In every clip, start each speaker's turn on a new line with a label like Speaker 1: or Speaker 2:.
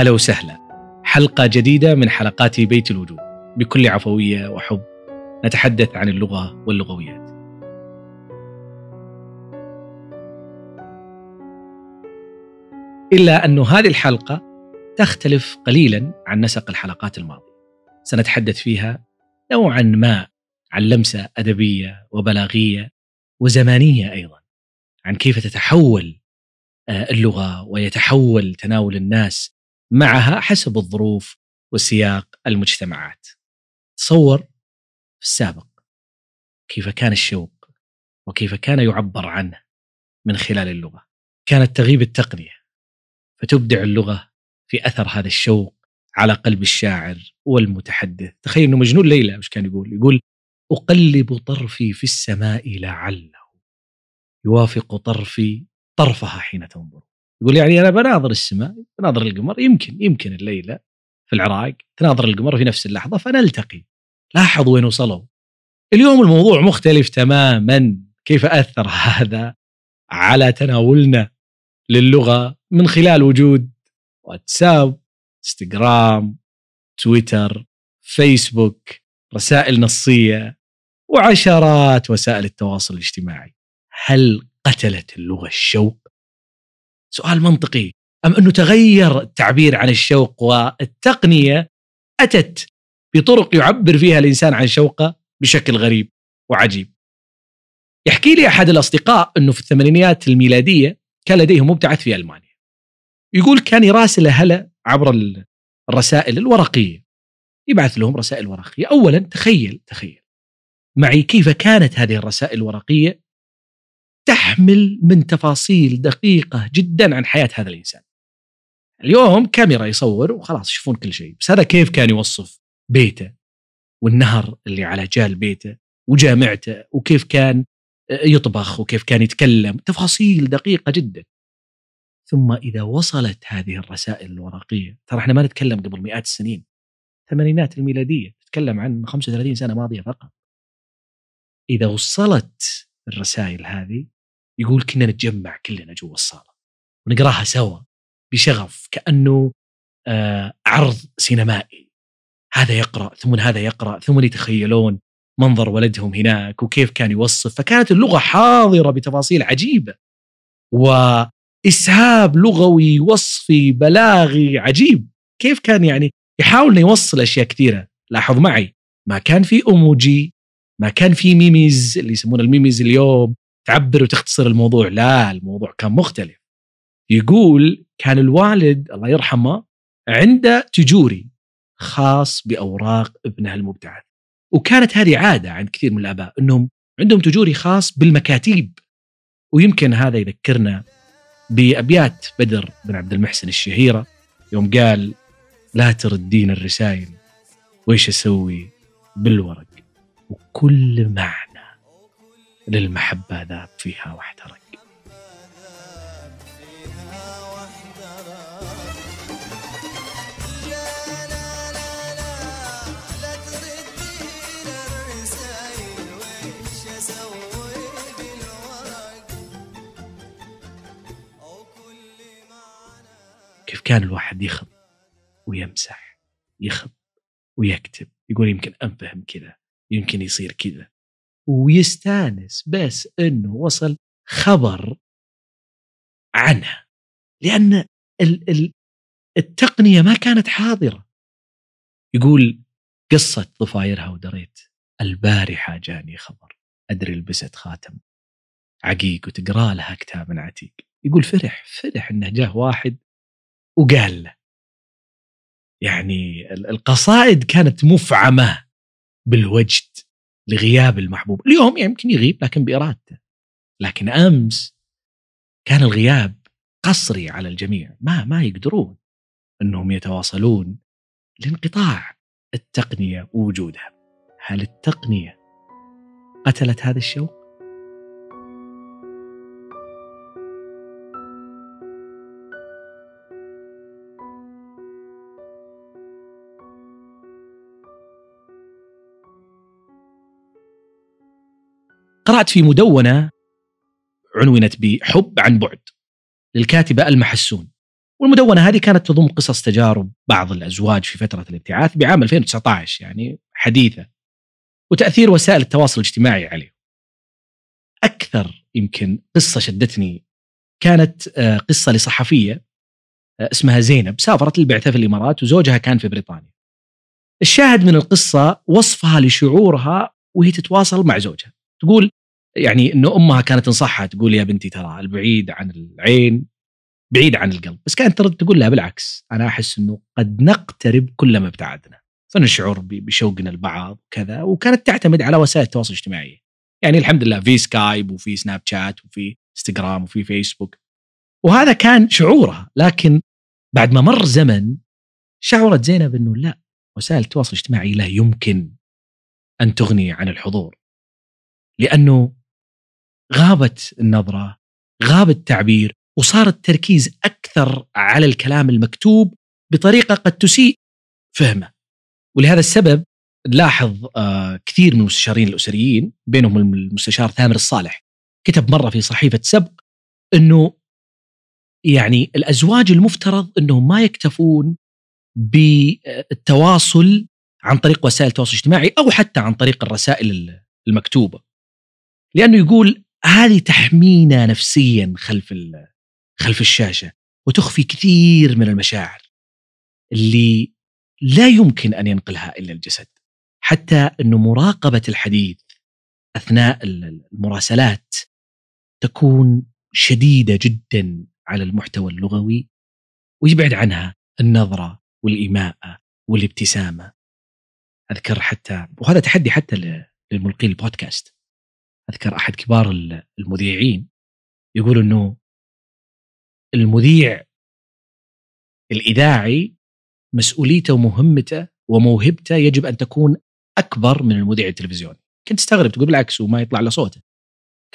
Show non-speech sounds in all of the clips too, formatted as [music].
Speaker 1: هلا وسهلا حلقة جديدة من حلقات بيت الوجود بكل عفوية وحب نتحدث عن اللغة واللغويات إلا أن هذه الحلقة تختلف قليلا عن نسق الحلقات الماضية سنتحدث فيها نوعا ما عن لمسة أدبية وبلاغية وزمانية أيضا عن كيف تتحول آه، اللغة ويتحول تناول الناس معها حسب الظروف وسياق المجتمعات تصور في السابق كيف كان الشوق وكيف كان يعبر عنه من خلال اللغة كانت تغيب التقنية فتبدع اللغة في أثر هذا الشوق على قلب الشاعر والمتحدث تخيل أنه مجنون ليلى مش كان يقول يقول أقلب طرفي في السماء لعله يوافق طرفي طرفها حين تنظر يقول يعني انا بناظر السماء بناظر القمر يمكن يمكن الليله في العراق تناظر القمر في نفس اللحظه فنلتقي لاحظ وين وصلوا اليوم الموضوع مختلف تماما كيف اثر هذا على تناولنا للغه من خلال وجود واتساب انستغرام تويتر فيسبوك رسائل نصيه وعشرات وسائل التواصل الاجتماعي هل قتلت اللغه الشوق سؤال منطقي أم أنه تغير التعبير عن الشوق والتقنية أتت بطرق يعبر فيها الإنسان عن شوقه بشكل غريب وعجيب يحكي لي أحد الأصدقاء أنه في الثمانينيات الميلادية كان لديه مبتعث في ألمانيا يقول كان يراسل أهله عبر الرسائل الورقية يبعث لهم رسائل ورقية أولا تخيل تخيل معي كيف كانت هذه الرسائل الورقية تحمل من تفاصيل دقيقه جدا عن حياه هذا الانسان. اليوم كاميرا يصور وخلاص يشوفون كل شيء، بس هذا كيف كان يوصف بيته والنهر اللي على جال بيته وجامعته وكيف كان يطبخ وكيف كان يتكلم، تفاصيل دقيقه جدا. ثم اذا وصلت هذه الرسائل الورقيه، ترى احنا ما نتكلم قبل مئات السنين. الثمانينات الميلاديه، نتكلم عن 35 سنه ماضيه فقط. اذا وصلت الرسائل هذه يقول كنا نتجمع كلنا جوا الصاله ونقراها سوا بشغف كانه آه، عرض سينمائي هذا يقرا ثم هذا يقرا ثم يتخيلون منظر ولدهم هناك وكيف كان يوصف فكانت اللغه حاضره بتفاصيل عجيبه واسهاب لغوي وصفي بلاغي عجيب كيف كان يعني يحاول انه يوصل اشياء كثيره لاحظ معي ما كان في اموجي ما كان في ميميز اللي يسمونه الميميز اليوم تعبر وتختصر الموضوع لا الموضوع كان مختلف يقول كان الوالد الله يرحمه عنده تجوري خاص باوراق ابنه المبتعث وكانت هذه عاده عند كثير من الاباء انهم عندهم تجوري خاص بالمكاتيب ويمكن هذا يذكرنا بابيات بدر بن عبد المحسن الشهيره يوم قال لا تردين الرسائل ويش اسوي بالورق وكل معنى للمحبة ذاب فيها واحترق كيف كان الواحد يخب ويمسح يخب ويكتب يقول يمكن أنفهم كذا يمكن يصير كذا ويستانس بس انه وصل خبر عنها لان التقنيه ما كانت حاضره يقول قصه ضفايرها ودريت البارحه جاني خبر ادري لبست خاتم عقيق وتقرا لها كتاب عتيق يقول فرح فرح انه جاه واحد وقال له يعني القصائد كانت مفعمه بالوجد لغياب المحبوب اليوم يعني يمكن يغيب لكن بإرادته لكن أمس كان الغياب قصري على الجميع ما ما يقدرون أنهم يتواصلون لانقطاع التقنية ووجودها هل التقنية قتلت هذا الشوق؟ قرأت في مدونة عنونت بحب عن بعد للكاتبة المحسون والمدونة هذه كانت تضم قصص تجارب بعض الأزواج في فترة الابتعاث بعام 2019 يعني حديثة وتأثير وسائل التواصل الاجتماعي عليه أكثر يمكن قصة شدتني كانت آه، قصة لصحفية آه، اسمها زينب سافرت للبعثة في الإمارات وزوجها كان في بريطانيا الشاهد من القصة وصفها لشعورها وهي تتواصل مع زوجها تقول يعني انه امها كانت تنصحها تقول يا بنتي ترى البعيد عن العين بعيد عن القلب بس كانت ترد تقول لها بالعكس انا احس انه قد نقترب كلما ابتعدنا فنشعر بشوقنا لبعض وكذا وكانت تعتمد على وسائل التواصل الاجتماعي يعني الحمد لله في سكايب وفي سناب شات وفي انستغرام وفي فيسبوك وهذا كان شعورها لكن بعد ما مر زمن شعرت زينب انه لا وسائل التواصل الاجتماعي لا يمكن ان تغني عن الحضور لانه غابت النظره غاب التعبير وصار التركيز اكثر على الكلام المكتوب بطريقه قد تسيء فهمه ولهذا السبب نلاحظ آه، كثير من المستشارين الاسريين بينهم المستشار ثامر الصالح كتب مره في صحيفه سبق انه يعني الازواج المفترض انهم ما يكتفون بالتواصل عن طريق وسائل التواصل الاجتماعي او حتى عن طريق الرسائل المكتوبه لانه يقول هذه تحمينا نفسيا خلف خلف الشاشه وتخفي كثير من المشاعر اللي لا يمكن ان ينقلها الا الجسد حتى انه مراقبه الحديث اثناء المراسلات تكون شديده جدا على المحتوى اللغوي ويبعد عنها النظره والايماءه والابتسامه اذكر حتى وهذا تحدي حتى للملقي البودكاست اذكر احد كبار المذيعين يقول انه المذيع الاذاعي مسؤوليته ومهمته وموهبته يجب ان تكون اكبر من المذيع التلفزيوني كنت استغرب تقول بالعكس وما يطلع له صوته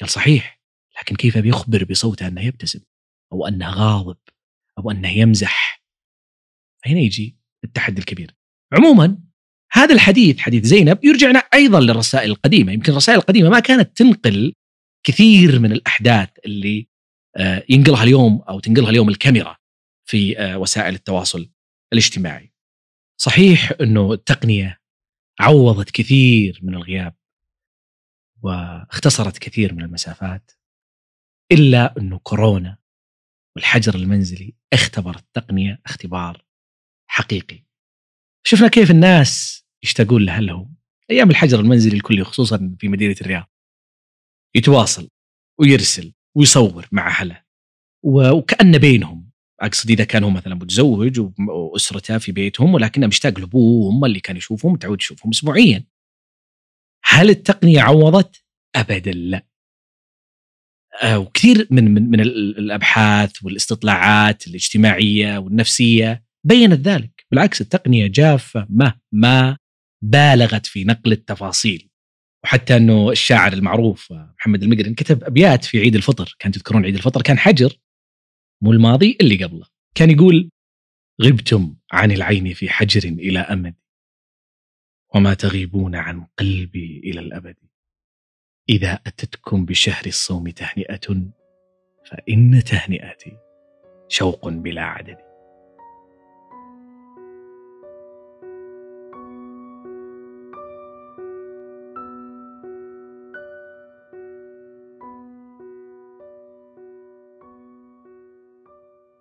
Speaker 1: قال صحيح لكن كيف بيخبر بصوته انه يبتسم او انه غاضب او انه يمزح هنا يجي التحدي الكبير عموما هذا الحديث حديث زينب يرجعنا ايضا للرسائل القديمه يمكن الرسائل القديمه ما كانت تنقل كثير من الاحداث اللي آه، ينقلها اليوم او تنقلها اليوم الكاميرا في آه، وسائل التواصل الاجتماعي. صحيح انه التقنيه عوضت كثير من الغياب واختصرت كثير من المسافات الا انه كورونا والحجر المنزلي اختبر التقنيه اختبار حقيقي. شفنا كيف الناس يشتاقون لأهلهم أيام الحجر المنزلي الكلي خصوصا في مدينة الرياض يتواصل ويرسل ويصور مع أهله وكأن بينهم أقصد إذا كان هو مثلا متزوج وأسرته في بيتهم ولكنه مشتاق لأبوه وأمه اللي كان يشوفهم متعود يشوفهم أسبوعيا هل التقنية عوضت؟ أبدا لا آه، وكثير من من من الابحاث والاستطلاعات الاجتماعيه والنفسيه بينت ذلك بالعكس التقنية جافة مهما بالغت في نقل التفاصيل وحتى انه الشاعر المعروف محمد المقرن كتب ابيات في عيد الفطر كان تذكرون عيد الفطر كان حجر مو الماضي اللي قبله كان يقول غبتم عن العين في حجر الى امد وما تغيبون عن قلبي الى الابد اذا اتتكم بشهر الصوم تهنئه فان تهنئتي شوق بلا عدد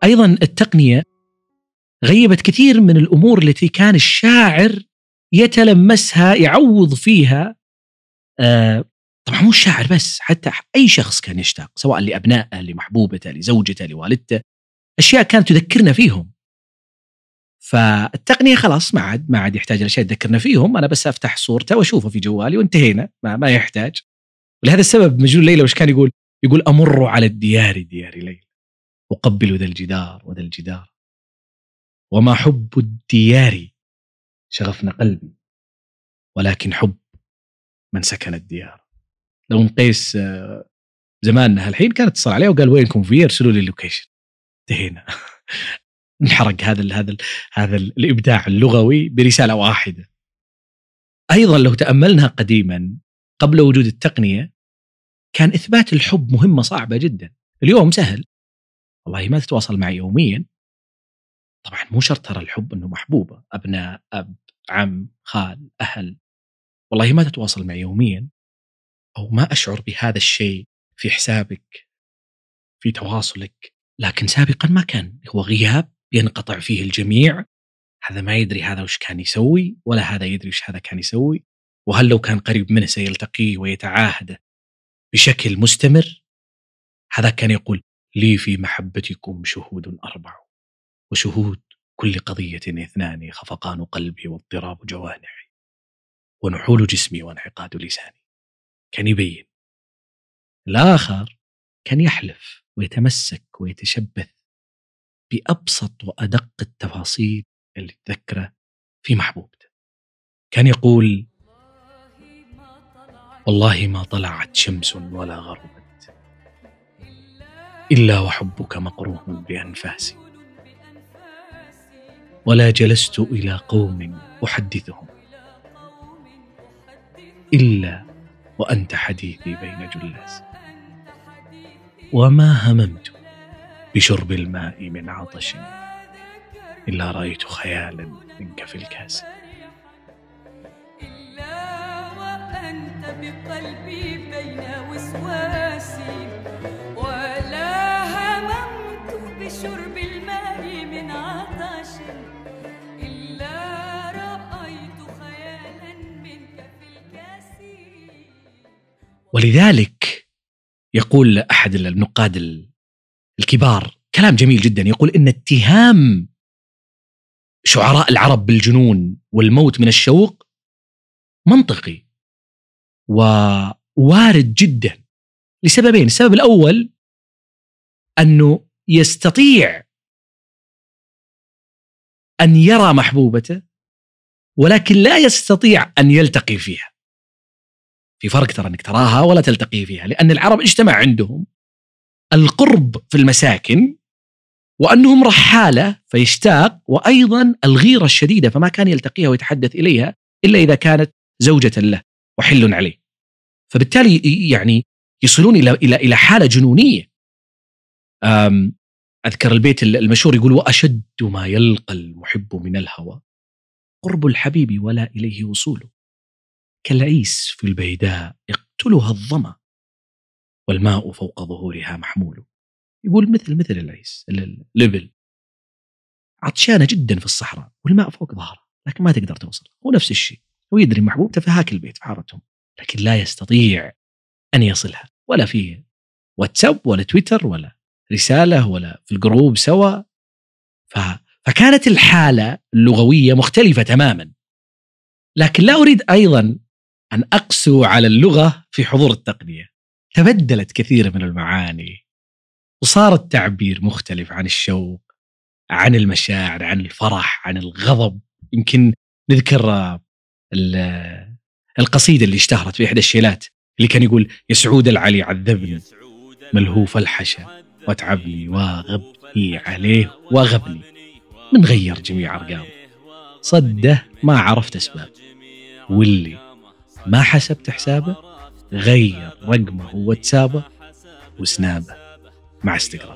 Speaker 1: ايضا التقنيه غيبت كثير من الامور التي كان الشاعر يتلمسها يعوض فيها آه طبعا مو الشاعر بس حتى اي شخص كان يشتاق سواء لابنائه لمحبوبته لزوجته لوالدته اشياء كانت تذكرنا فيهم فالتقنيه خلاص ما عاد ما عاد يحتاج الاشياء تذكرنا فيهم انا بس افتح صورته واشوفه في جوالي وانتهينا ما, ما يحتاج ولهذا السبب مجنون ليلى وش كان يقول؟ يقول امر على الديار ديار ليلى أقبل ذا الجدار وذا الجدار وما حب الديار شغفنا قلبي ولكن حب من سكن الديار لو نقيس آه، زماننا الحين كان اتصل عليه وقال وينكم في ارسلوا لي اللوكيشن انتهينا [laughs] انحرق هذا الـ هذا الـ هذا الـ الابداع اللغوي برساله واحده ايضا لو تاملنا قديما قبل وجود التقنيه كان اثبات الحب مهمه صعبه جدا اليوم سهل والله ما تتواصل معي يوميا طبعا مو شرط ترى الحب انه محبوبه ابناء اب عم خال اهل والله ما تتواصل معي يوميا او ما اشعر بهذا الشيء في حسابك في تواصلك لكن سابقا ما كان هو غياب ينقطع فيه الجميع هذا ما يدري هذا وش كان يسوي ولا هذا يدري وش هذا كان يسوي وهل لو كان قريب منه سيلتقيه ويتعاهده بشكل مستمر هذا كان يقول لي في محبتكم شهود أربع وشهود كل قضية اثنان خفقان قلبي واضطراب جوانحي ونحول جسمي وانعقاد لساني كان يبين الآخر كان يحلف ويتمسك ويتشبث بأبسط وأدق التفاصيل اللي تذكره في محبوبته كان يقول والله ما طلعت شمس ولا غربت إلا وحبك مقروم بأنفاسي ولا جلست إلى قوم أحدثهم إلا وأنت حديثي بين جلاسي وما هممت بشرب الماء من عطش إلا رأيت خيالا منك في الكاس إلا وأنت بقلبي بين وسواس ولذلك يقول احد النقاد الكبار كلام جميل جدا يقول ان اتهام شعراء العرب بالجنون والموت من الشوق منطقي ووارد جدا لسببين السبب الاول انه يستطيع ان يرى محبوبته ولكن لا يستطيع ان يلتقي فيها في فرق ترى انك تراها ولا تلتقي فيها لان العرب اجتمع عندهم القرب في المساكن وانهم رحاله فيشتاق وايضا الغيره الشديده فما كان يلتقيها ويتحدث اليها الا اذا كانت زوجه له وحل عليه. فبالتالي يعني يصلون الى الى الى حاله جنونيه. اذكر البيت المشهور يقول واشد ما يلقى المحب من الهوى قرب الحبيب ولا اليه وصوله. كالعيس في البيداء يقتلها الظما والماء فوق ظهورها محمول يقول مثل مثل العيس الليفل عطشانة جدا في الصحراء والماء فوق ظهرها لكن ما تقدر توصل هو نفس الشيء هو يدري محبوبته في هاك البيت في حارتهم لكن لا يستطيع أن يصلها ولا في واتساب ولا تويتر ولا رسالة ولا في الجروب سوا ف... فكانت الحالة اللغوية مختلفة تماما لكن لا أريد أيضا أن أقسو على اللغة في حضور التقنية تبدلت كثير من المعاني وصار التعبير مختلف عن الشوق عن المشاعر عن الفرح عن الغضب يمكن نذكر آه، آه، القصيدة اللي اشتهرت في إحدى الشيلات اللي كان يقول يا سعود العلي عذبني ملهوف الحشا واتعبني واغبني عليه واغبني من غير جميع أرقام صده ما عرفت أسباب واللي ما حسبت حسابه غير رقمه وواتسابه وسنابه مع انستغرام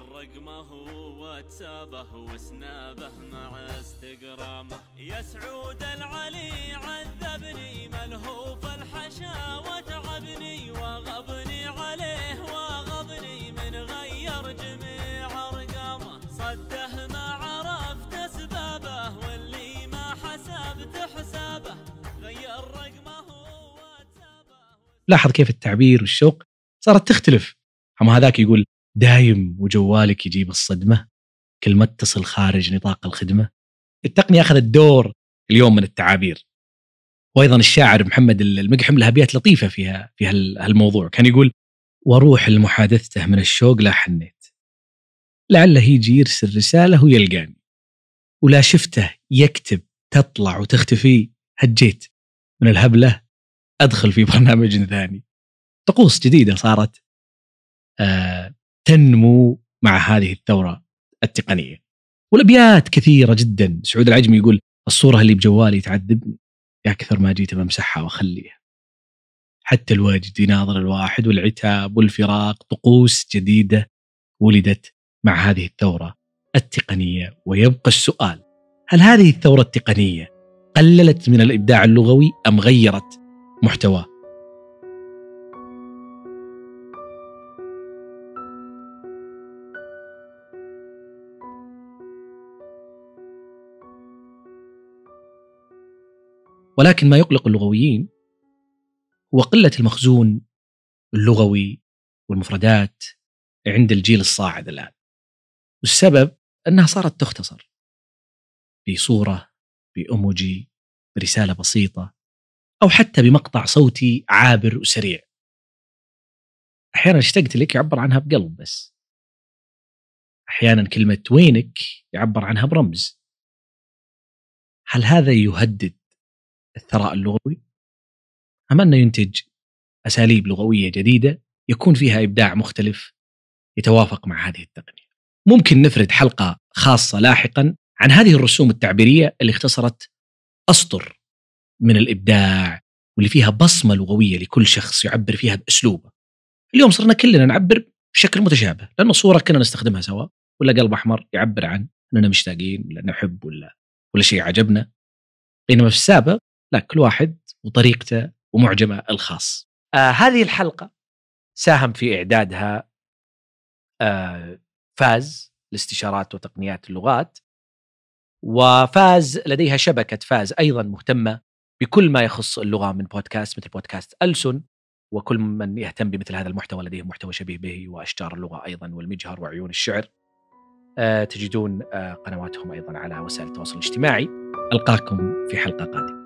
Speaker 1: يا سعود العلي عذبني ملهوف لاحظ كيف التعبير والشوق صارت تختلف اما هذاك يقول دايم وجوالك يجيب الصدمه كل ما اتصل خارج نطاق الخدمه التقنيه اخذت دور اليوم من التعابير وايضا الشاعر محمد المقحم له ابيات لطيفه فيها في هالموضوع كان يقول واروح لمحادثته من الشوق لا حنيت لعله يجي يرسل رساله ويلقاني ولا شفته يكتب تطلع وتختفي هجيت من الهبله ادخل في برنامج ثاني طقوس جديده صارت آه، تنمو مع هذه الثوره التقنيه والابيات كثيره جدا سعود العجمي يقول الصوره اللي بجوالي تعذبني يا كثر ما جيت بمسحها واخليها حتى الوجد يناظر الواحد والعتاب والفراق طقوس جديده ولدت مع هذه الثوره التقنيه ويبقى السؤال هل هذه الثوره التقنيه قللت من الابداع اللغوي ام غيرت محتواه ولكن ما يقلق اللغويين هو قلة المخزون اللغوي والمفردات عند الجيل الصاعد الآن والسبب أنها صارت تختصر بصورة بأموجي برسالة بسيطة أو حتى بمقطع صوتي عابر وسريع أحيانا اشتقت لك يعبر عنها بقلب بس أحيانا كلمة وينك يعبر عنها برمز هل هذا يهدد الثراء اللغوي؟ أم أنه ينتج أساليب لغوية جديدة يكون فيها إبداع مختلف يتوافق مع هذه التقنية ممكن نفرد حلقة خاصة لاحقا عن هذه الرسوم التعبيرية اللي اختصرت أسطر من الابداع واللي فيها بصمه لغويه لكل شخص يعبر فيها باسلوبه. اليوم صرنا كلنا نعبر بشكل متشابه لانه صوره كنا نستخدمها سوا ولا قلب احمر يعبر عن اننا مشتاقين ولا نحب ولا ولا شيء عجبنا. بينما في السابق لا كل واحد وطريقته ومعجمه الخاص. آه هذه الحلقه ساهم في اعدادها آه فاز لاستشارات وتقنيات اللغات وفاز لديها شبكه فاز ايضا مهتمه بكل ما يخص اللغه من بودكاست مثل بودكاست ألسن وكل من يهتم بمثل هذا المحتوى لديه محتوى شبيه به واشجار اللغه ايضا والمجهر وعيون الشعر. آه، تجدون آه، قنواتهم ايضا على وسائل التواصل الاجتماعي. القاكم في حلقه قادمه.